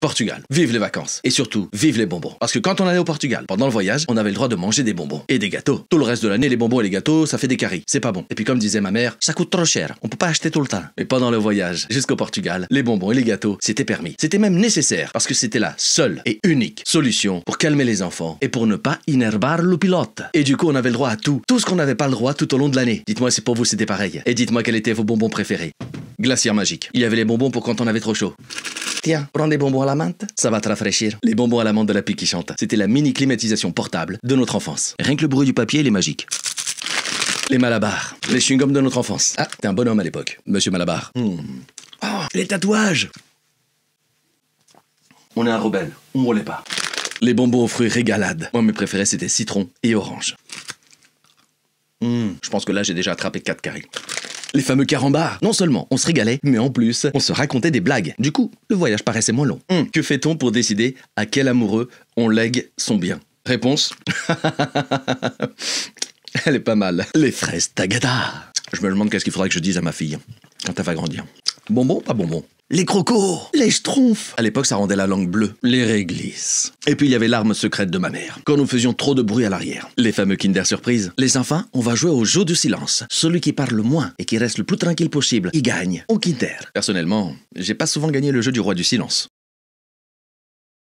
Portugal, vive les vacances et surtout vive les bonbons. Parce que quand on allait au Portugal, pendant le voyage, on avait le droit de manger des bonbons et des gâteaux. Tout le reste de l'année, les bonbons et les gâteaux, ça fait des caries. C'est pas bon. Et puis comme disait ma mère, ça coûte trop cher. On peut pas acheter tout le temps. Mais pendant le voyage jusqu'au Portugal, les bonbons et les gâteaux, c'était permis. C'était même nécessaire parce que c'était la seule et unique solution pour calmer les enfants et pour ne pas inerbar le pilote. Et du coup, on avait le droit à tout, tout ce qu'on n'avait pas le droit tout au long de l'année. Dites-moi si pour vous c'était pareil. Et dites-moi quels étaient vos bonbons préférés. Glacière magique. Il y avait les bonbons pour quand on avait trop chaud prends des bonbons à la menthe, ça va te rafraîchir. Les bonbons à la menthe de la pique qui chante, c'était la mini climatisation portable de notre enfance. Rien que le bruit du papier, il est magique. Les Malabar, les chewing-gums de notre enfance. Ah, t'es un bonhomme à l'époque, monsieur Malabar. Hmm. Oh, les tatouages On est un rebelle, on roulait pas. Les bonbons aux fruits régalades. Moi, mes préférés, c'était citron et orange. Hmm, je pense que là, j'ai déjà attrapé 4 caries. Les fameux carambars. Non seulement on se régalait, mais en plus, on se racontait des blagues. Du coup, le voyage paraissait moins long. Hmm. que fait-on pour décider à quel amoureux on lègue son bien Réponse Elle est pas mal. Les fraises tagada. Je me demande qu'est-ce qu'il faudrait que je dise à ma fille quand elle va grandir. Bonbon, pas bonbon les crocos Les schtroumpfs À l'époque, ça rendait la langue bleue. Les réglisses. Et puis, il y avait l'arme secrète de ma mère. Quand nous faisions trop de bruit à l'arrière. Les fameux Kinder Surprise. Les enfants, on va jouer au jeu du silence. Celui qui parle le moins et qui reste le plus tranquille possible, il gagne. On Kinder. Personnellement, j'ai pas souvent gagné le jeu du roi du silence.